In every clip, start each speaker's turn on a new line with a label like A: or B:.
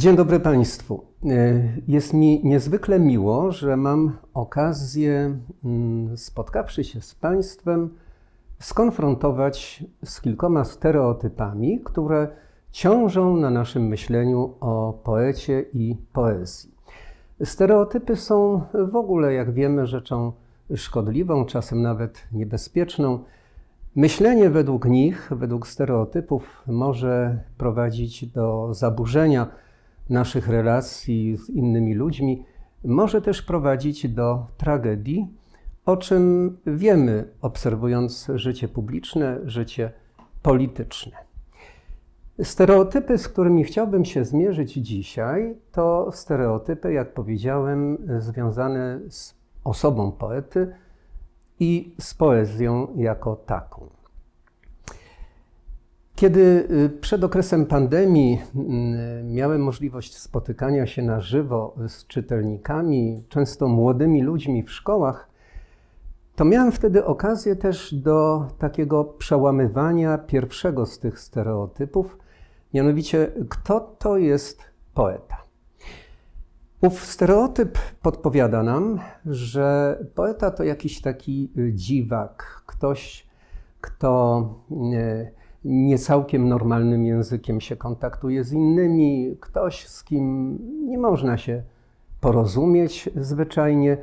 A: Dzień dobry Państwu. E, jest mi niezwykle miło, że mam okazję, mm, spotkawszy się z Państwem, skonfrontować z kilkoma stereotypami, które ciążą na naszym myśleniu o poecie i poezji. Stereotypy są w ogóle, jak wiemy, rzeczą szkodliwą, czasem nawet niebezpieczną. Myślenie według nich, według stereotypów, może prowadzić do zaburzenia naszych relacji z innymi ludźmi, może też prowadzić do tragedii, o czym wiemy obserwując życie publiczne, życie polityczne. Stereotypy, z którymi chciałbym się zmierzyć dzisiaj, to stereotypy, jak powiedziałem, związane z osobą poety i z poezją jako taką. Kiedy y, przed okresem pandemii y, miałem możliwość spotykania się na żywo z czytelnikami, często młodymi ludźmi w szkołach, to miałem wtedy okazję też do takiego przełamywania pierwszego z tych stereotypów, mianowicie kto to jest poeta. Ów stereotyp podpowiada nam, że poeta to jakiś taki y, dziwak, ktoś, kto. Nie, niecałkiem normalnym językiem się kontaktuje z innymi, ktoś z kim nie można się porozumieć zwyczajnie.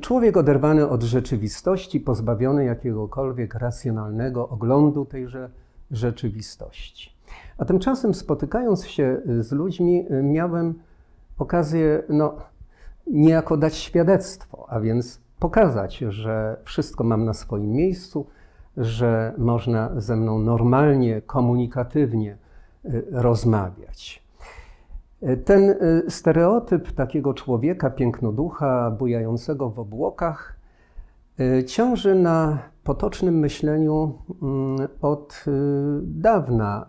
A: Człowiek oderwany od rzeczywistości, pozbawiony jakiegokolwiek racjonalnego oglądu tejże rzeczywistości. A tymczasem spotykając się z ludźmi, miałem okazję no, niejako dać świadectwo, a więc pokazać, że wszystko mam na swoim miejscu, że można ze mną normalnie, komunikatywnie y, rozmawiać. Y, ten y, stereotyp takiego człowieka pięknoducha bujającego w obłokach ciąży na potocznym myśleniu mm, od dawna,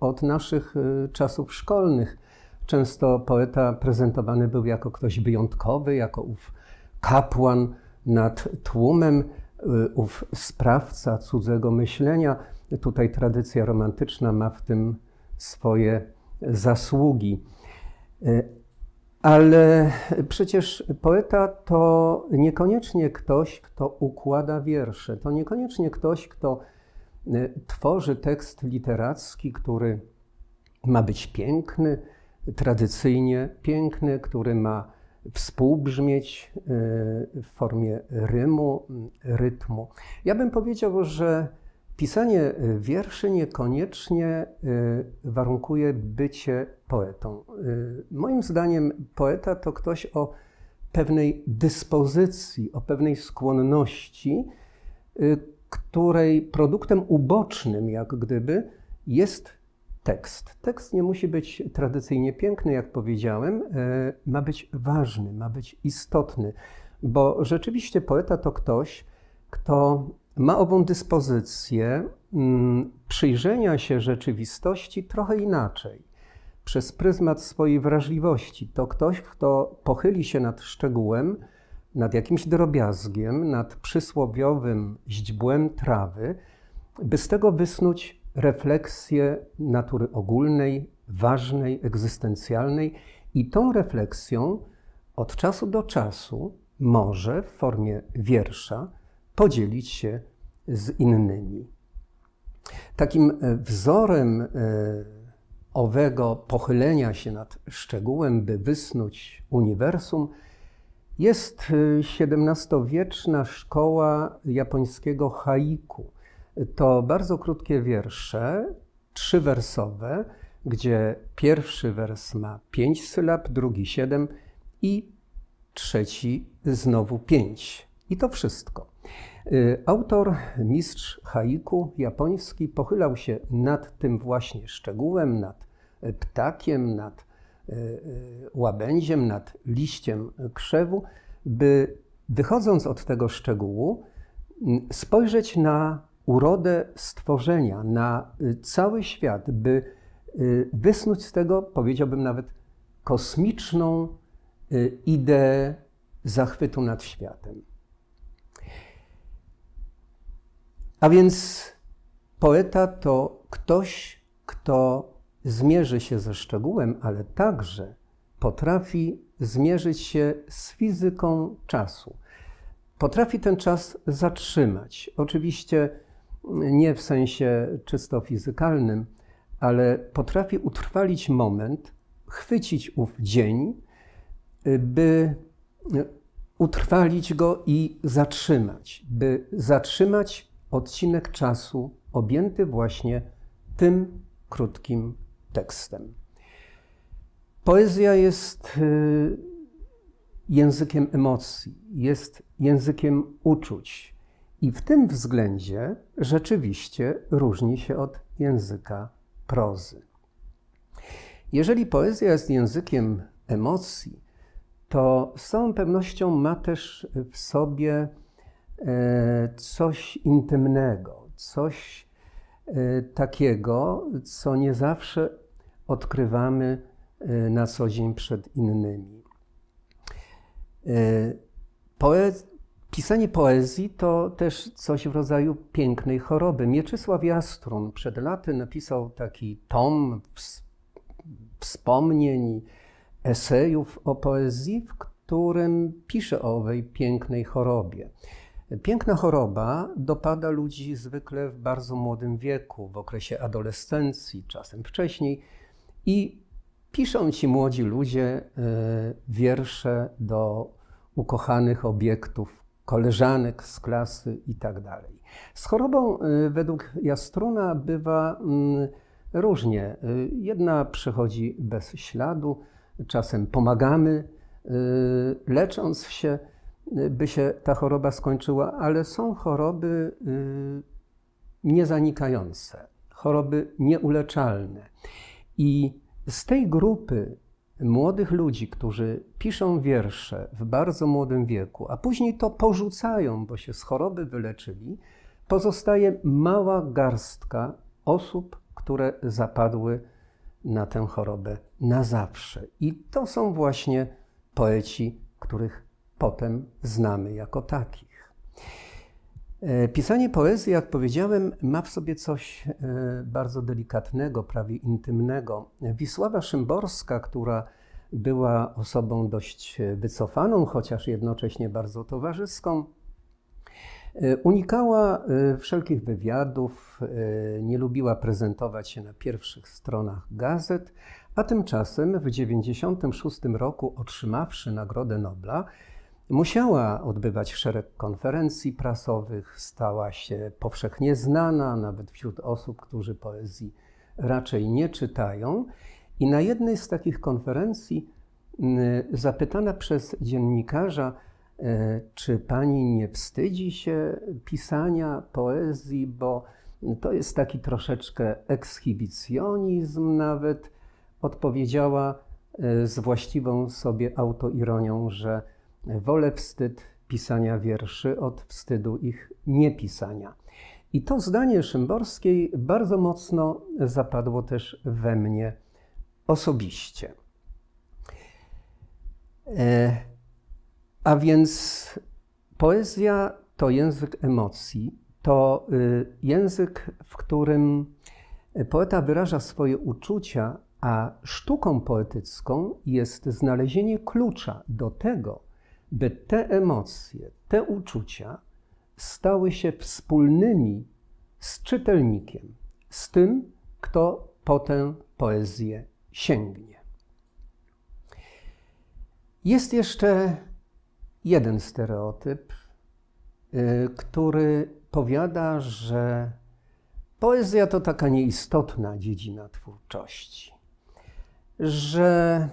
A: od naszych czasów szkolnych. Często poeta prezentowany był jako ktoś wyjątkowy, jako ów kapłan nad tłumem. Y, ów sprawca cudzego myślenia. Tutaj tradycja romantyczna ma w tym swoje zasługi. Y, ale przecież poeta to niekoniecznie ktoś, kto układa wiersze, to niekoniecznie ktoś, kto y, tworzy tekst literacki, który ma być piękny, tradycyjnie piękny, który ma współbrzmieć y, w formie rymu, rytmu. Ja bym powiedział, że pisanie wierszy niekoniecznie y, warunkuje bycie poetą. Y, moim zdaniem poeta to ktoś o pewnej dyspozycji, o pewnej skłonności, której produktem ubocznym, jak gdyby, jest tekst. Tekst nie musi być tradycyjnie piękny, jak powiedziałem, e, ma być ważny, ma być istotny, bo rzeczywiście poeta to ktoś, kto ma ową dyspozycję mm, przyjrzenia się rzeczywistości trochę inaczej, przez pryzmat swojej wrażliwości. To ktoś, kto pochyli się nad szczegółem, nad jakimś drobiazgiem, nad przysłowiowym źdźbłem trawy, by z tego wysnuć refleksję natury ogólnej, ważnej, egzystencjalnej, i tą refleksją od czasu do czasu może w formie wiersza podzielić się z innymi. Takim e, wzorem e, owego pochylenia się nad szczegółem, by wysnuć uniwersum, jest XVII-wieczna e, szkoła japońskiego haiku to bardzo krótkie wiersze, trzywersowe, gdzie pierwszy wers ma pięć sylab, drugi siedem i trzeci znowu pięć. I to wszystko. Y, autor, mistrz haiku japoński, pochylał się nad tym właśnie szczegółem, nad ptakiem, nad y, y, łabędziem, nad liściem krzewu, by wychodząc od tego szczegółu, spojrzeć na urodę stworzenia na y, cały świat, by y, wysnuć z tego, powiedziałbym nawet, kosmiczną y, ideę zachwytu nad światem. A więc poeta to ktoś, kto zmierzy się ze szczegółem, ale także potrafi zmierzyć się z fizyką czasu. Potrafi ten czas zatrzymać. Oczywiście nie w sensie czysto fizykalnym, ale potrafi utrwalić moment, chwycić ów dzień, by utrwalić go i zatrzymać, by zatrzymać odcinek czasu objęty właśnie tym krótkim tekstem. Poezja jest y, językiem emocji, jest językiem uczuć, i w tym względzie rzeczywiście różni się od języka prozy. Jeżeli poezja jest językiem emocji, to z całą pewnością ma też w sobie e, coś intymnego, coś e, takiego, co nie zawsze odkrywamy e, na co dzień przed innymi. Poezja Pisanie poezji to też coś w rodzaju pięknej choroby. Mieczysław Jastrun przed laty napisał taki tom wspomnień, esejów o poezji, w którym pisze o owej pięknej chorobie. Piękna choroba dopada ludzi zwykle w bardzo młodym wieku, w okresie adolescencji, czasem wcześniej, i piszą ci młodzi ludzie e, wiersze do ukochanych obiektów koleżanek z klasy itd. Tak z chorobą y, według Jastruna bywa mm, różnie. Y, jedna przychodzi bez śladu, czasem pomagamy, y, lecząc się, by się ta choroba skończyła, ale są choroby niezanikające, choroby nieuleczalne. I z tej grupy młodych ludzi, którzy piszą wiersze w bardzo młodym wieku, a później to porzucają, bo się z choroby wyleczyli, pozostaje mała garstka osób, które zapadły na tę chorobę na zawsze. I to są właśnie poeci, których potem znamy jako takich. E, pisanie poezji, jak powiedziałem, ma w sobie coś e, bardzo delikatnego, prawie intymnego. Wisława Szymborska, która była osobą dość wycofaną, chociaż jednocześnie bardzo towarzyską, e, unikała wszelkich wywiadów, nie lubiła prezentować się na pierwszych stronach gazet, a tymczasem w 1996 roku, otrzymawszy Nagrodę Nobla, Musiała odbywać szereg konferencji prasowych, stała się powszechnie znana nawet wśród osób, którzy poezji raczej nie czytają. I na jednej z takich konferencji, mm, zapytana przez dziennikarza, e, czy pani nie wstydzi się pisania poezji, bo to jest taki troszeczkę ekshibicjonizm, nawet odpowiedziała e, z właściwą sobie autoironią, że Wolę wstyd pisania wierszy od wstydu ich niepisania. I to zdanie Szymborskiej bardzo mocno zapadło też we mnie osobiście. E, a więc poezja to język emocji, to y, język, w którym poeta wyraża swoje uczucia, a sztuką poetycką jest znalezienie klucza do tego, by te emocje, te uczucia stały się wspólnymi z czytelnikiem, z tym, kto po tę poezję sięgnie. Jest jeszcze jeden stereotyp, y, który powiada, że poezja to taka nieistotna dziedzina twórczości, że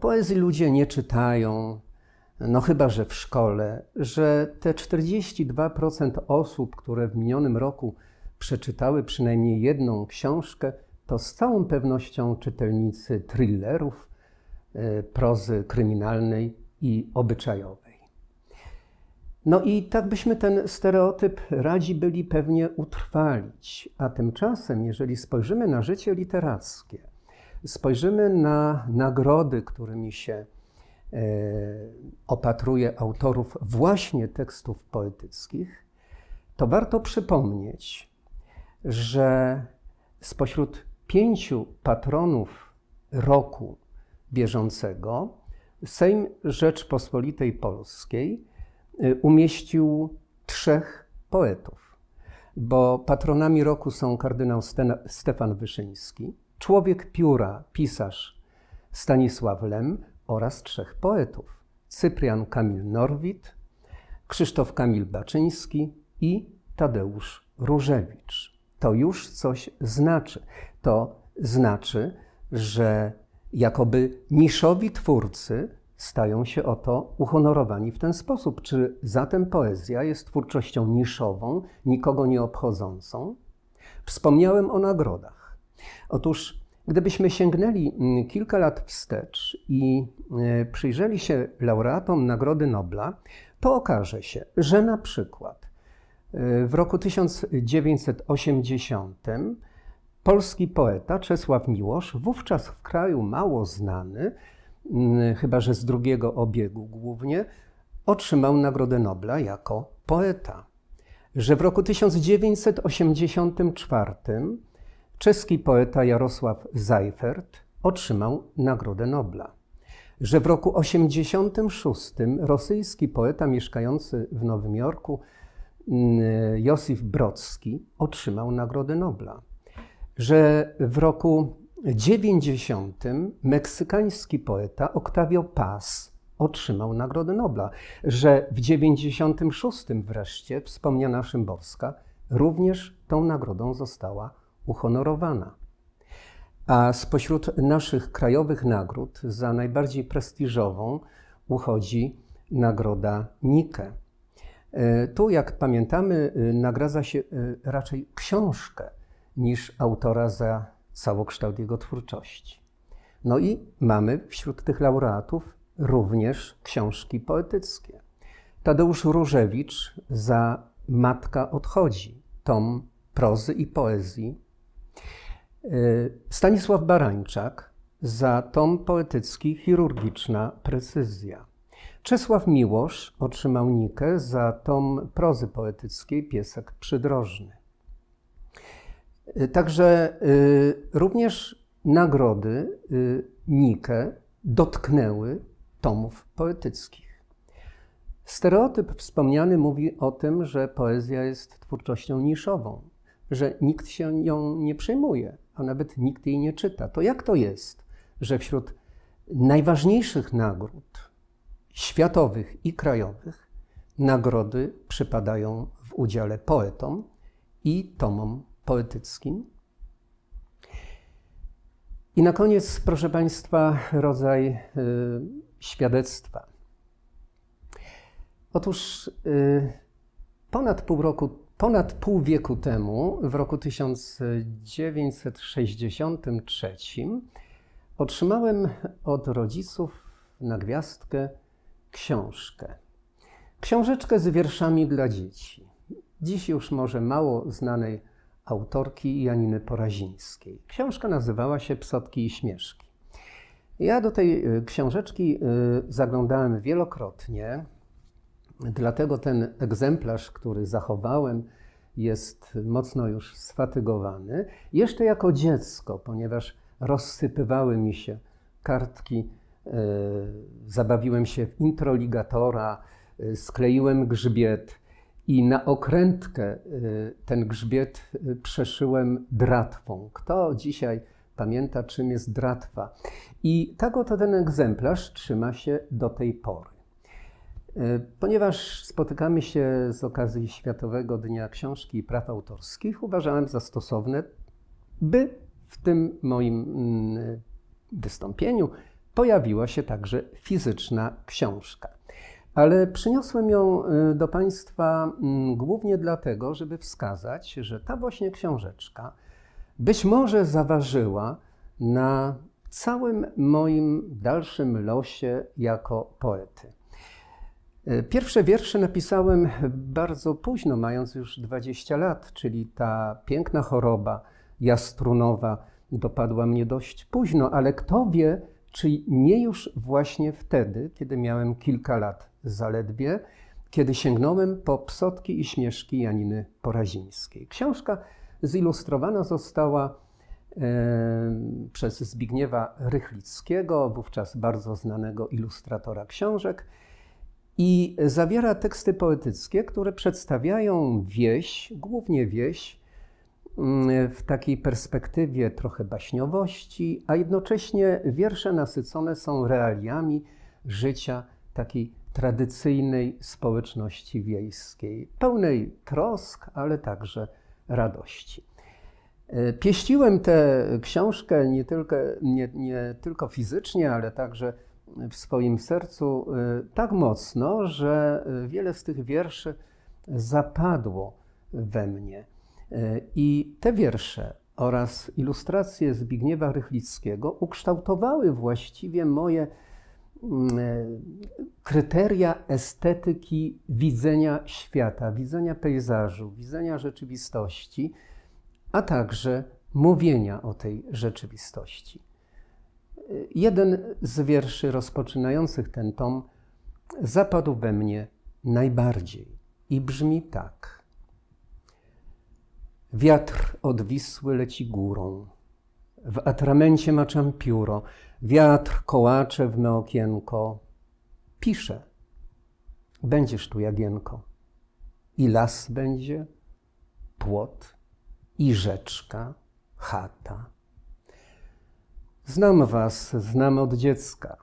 A: poezji ludzie nie czytają, no chyba że w szkole, że te 42% osób, które w minionym roku przeczytały przynajmniej jedną książkę, to z całą pewnością czytelnicy thrillerów, e, prozy kryminalnej i obyczajowej. No i tak byśmy ten stereotyp radzi byli pewnie utrwalić, a tymczasem, jeżeli spojrzymy na życie literackie, spojrzymy na nagrody, którymi się E, opatruje autorów właśnie tekstów poetyckich, to warto przypomnieć, że spośród pięciu patronów roku bieżącego Sejm Rzeczpospolitej Polskiej e, umieścił trzech poetów, bo patronami roku są kardynał Stefan Wyszyński, człowiek pióra, pisarz Stanisław Lem, oraz trzech poetów: Cyprian Kamil Norwid, Krzysztof Kamil Baczyński i Tadeusz Różewicz. To już coś znaczy. To znaczy, że jakoby niszowi twórcy stają się oto uhonorowani w ten sposób. Czy zatem poezja jest twórczością niszową, nikogo nie obchodzącą? Wspomniałem o nagrodach. Otóż Gdybyśmy sięgnęli mm, kilka lat wstecz i e, przyjrzeli się laureatom Nagrody Nobla, to okaże się, że na przykład e, w roku 1980 polski poeta Czesław Miłosz, wówczas w kraju mało znany, mm, chyba że z drugiego obiegu głównie, otrzymał Nagrodę Nobla jako poeta. Że w roku 1984 czeski poeta Jarosław Zajfert otrzymał Nagrodę Nobla. Że w roku 86 rosyjski poeta mieszkający w Nowym Jorku mm, Josif Brodski otrzymał Nagrodę Nobla. Że w roku 90 meksykański poeta Octavio Paz otrzymał Nagrodę Nobla. Że w 96 wreszcie wspomniana Szymborska również tą nagrodą została uhonorowana. A spośród naszych krajowych nagród za najbardziej prestiżową uchodzi nagroda Nike. E, tu, jak pamiętamy, e, nagradza się e, raczej książkę niż autora za całokształt jego twórczości. No i mamy wśród tych laureatów również książki poetyckie. Tadeusz Różewicz za Matka odchodzi, tom prozy i poezji Y, Stanisław Barańczak za tom poetycki Chirurgiczna precyzja. Czesław Miłosz otrzymał Nikę za tom prozy poetyckiej Piesek przydrożny. Y, także y, również nagrody Nikę dotknęły tomów poetyckich. Stereotyp wspomniany mówi o tym, że poezja jest twórczością niszową, że nikt się nią nie przejmuje, a nawet nikt jej nie czyta. To jak to jest, że wśród najważniejszych nagród światowych i krajowych nagrody przypadają w udziale poetom i tomom poetyckim? I na koniec, proszę Państwa, rodzaj y, świadectwa. Otóż y, ponad pół roku Ponad pół wieku temu, w roku 1963, otrzymałem od rodziców na gwiazdkę książkę. Książeczkę z wierszami dla dzieci. Dziś już może mało znanej autorki Janiny Porazińskiej. Książka nazywała się Psotki i śmieszki. Ja do tej y, książeczki y, zaglądałem wielokrotnie, Dlatego ten egzemplarz, który zachowałem, jest mocno już sfatygowany. Jeszcze jako dziecko, ponieważ rozsypywały mi się kartki, e, zabawiłem się w introligatora, e, skleiłem grzbiet i na okrętkę e, ten grzbiet przeszyłem dratwą. Kto dzisiaj pamięta, czym jest dratwa? I tak oto ten egzemplarz trzyma się do tej pory. E, ponieważ spotykamy się z okazji Światowego Dnia Książki i Praw Autorskich, uważałem za stosowne, by w tym moim mm, wystąpieniu pojawiła się także fizyczna książka. Ale przyniosłem ją e, do Państwa mm, głównie dlatego, żeby wskazać, że ta właśnie książeczka być może zaważyła na całym moim dalszym losie jako poety. Pierwsze wiersze napisałem bardzo późno, mając już 20 lat, czyli ta piękna choroba jastrunowa dopadła mnie dość późno, ale kto wie, czy nie już właśnie wtedy, kiedy miałem kilka lat zaledwie, kiedy sięgnąłem po psotki i śmieszki Janiny Porazińskiej. Książka zilustrowana została e, przez Zbigniewa Rychlickiego, wówczas bardzo znanego ilustratora książek i zawiera teksty poetyckie, które przedstawiają wieś, głównie wieś, mm, w takiej perspektywie trochę baśniowości, a jednocześnie wiersze nasycone są realiami życia takiej tradycyjnej społeczności wiejskiej, pełnej trosk, ale także radości. E, pieściłem tę książkę nie tylko, nie, nie tylko fizycznie, ale także w swoim sercu y, tak mocno, że y, wiele z tych wierszy zapadło we mnie. Y, I te wiersze oraz ilustracje Zbigniewa Rychlickiego ukształtowały właściwie moje mm, kryteria estetyki widzenia świata, widzenia pejzażu, widzenia rzeczywistości, a także mówienia o tej rzeczywistości. Jeden z wierszy rozpoczynających ten tom zapadł we mnie najbardziej i brzmi tak. Wiatr od Wisły leci górą, w atramencie maczam pióro, wiatr kołacze w me okienko. Pisze, będziesz tu jagienko. I las będzie, płot, i rzeczka, chata, Znam was, znam od dziecka.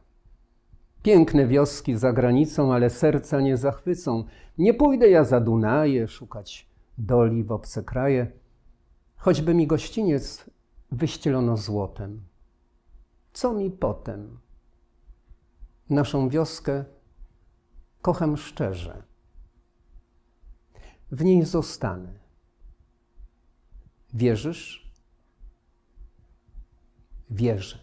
A: Piękne wioski za granicą, ale serca nie zachwycą. Nie pójdę ja za Dunaje szukać doli w obce kraje, choćby mi gościniec wyścielono złotem. Co mi potem? Naszą wioskę kocham szczerze. W niej zostanę. Wierzysz? wierzy.